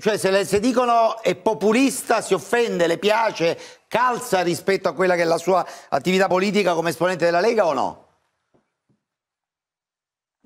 Cioè, se, le, se, dicono è populista, si offende, le piace, calza rispetto a quella che è la sua attività politica come esponente della Lega o no?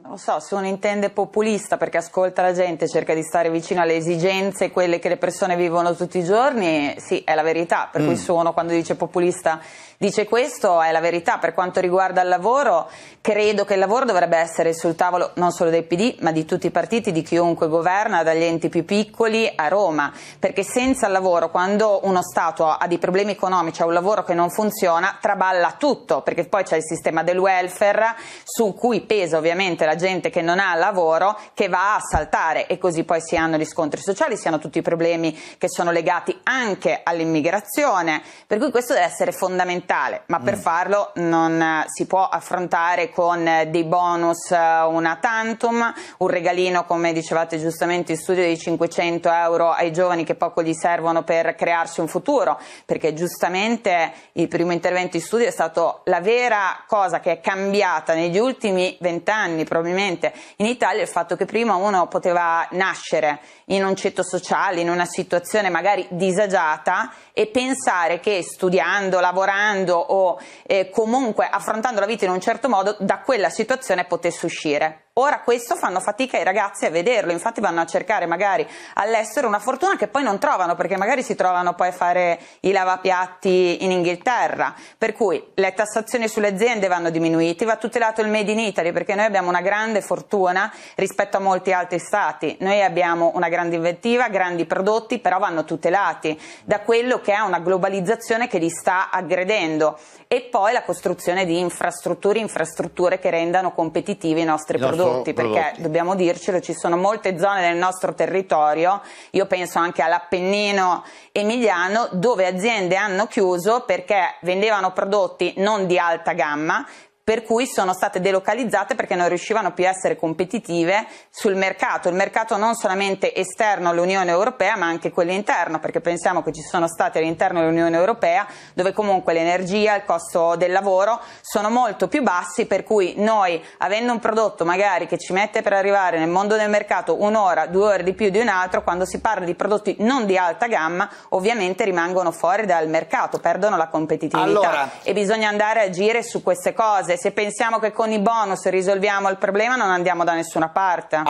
Non lo so, se uno intende populista perché ascolta la gente, cerca di stare vicino alle esigenze, quelle che le persone vivono tutti i giorni, sì, è la verità. Per mm. cui se uno quando dice populista dice questo, è la verità. Per quanto riguarda il lavoro, credo che il lavoro dovrebbe essere sul tavolo non solo del PD, ma di tutti i partiti, di chiunque governa, dagli enti più piccoli a Roma. Perché senza il lavoro, quando uno Stato ha dei problemi economici, ha un lavoro che non funziona, traballa tutto, perché poi c'è il sistema del welfare su cui pesa ovviamente la gente che non ha lavoro che va a saltare e così poi si hanno gli scontri sociali, si hanno tutti i problemi che sono legati anche all'immigrazione, per cui questo deve essere fondamentale, ma mm. per farlo non si può affrontare con dei bonus eh, una tantum, un regalino come dicevate giustamente in studio di 500 euro ai giovani che poco gli servono per crearsi un futuro, perché giustamente il primo intervento in studio è stato la vera cosa che è cambiata negli ultimi vent'anni probabilmente probabilmente in Italia il fatto che prima uno poteva nascere in un ceto sociale, in una situazione magari disagiata e pensare che studiando, lavorando o eh, comunque affrontando la vita in un certo modo da quella situazione potesse uscire. Ora questo fanno fatica i ragazzi a vederlo, infatti vanno a cercare magari all'estero una fortuna che poi non trovano perché magari si trovano poi a fare i lavapiatti in Inghilterra, per cui le tassazioni sulle aziende vanno diminuite, va tutelato il Made in Italy perché noi abbiamo una grande fortuna rispetto a molti altri stati, noi abbiamo una grande inventiva, grandi prodotti però vanno tutelati da quello che è una globalizzazione che li sta aggredendo e poi la costruzione di infrastrutture, infrastrutture che rendano competitivi i nostri prodotti prodotti, perché prodotti. dobbiamo dircelo, ci sono molte zone del nostro territorio, io penso anche all'Appennino emiliano, dove aziende hanno chiuso perché vendevano prodotti non di alta gamma, per cui sono state delocalizzate perché non riuscivano più a essere competitive sul mercato, il mercato non solamente esterno all'Unione Europea ma anche quello interno, perché pensiamo che ci sono stati all'interno dell'Unione Europea dove comunque l'energia, il costo del lavoro sono molto più bassi, per cui noi avendo un prodotto magari che ci mette per arrivare nel mondo del mercato un'ora, due ore di più di un altro, quando si parla di prodotti non di alta gamma ovviamente rimangono fuori dal mercato, perdono la competitività allora. e bisogna andare a agire su queste cose cose. Se pensiamo che con i bonus risolviamo il problema non andiamo da nessuna parte.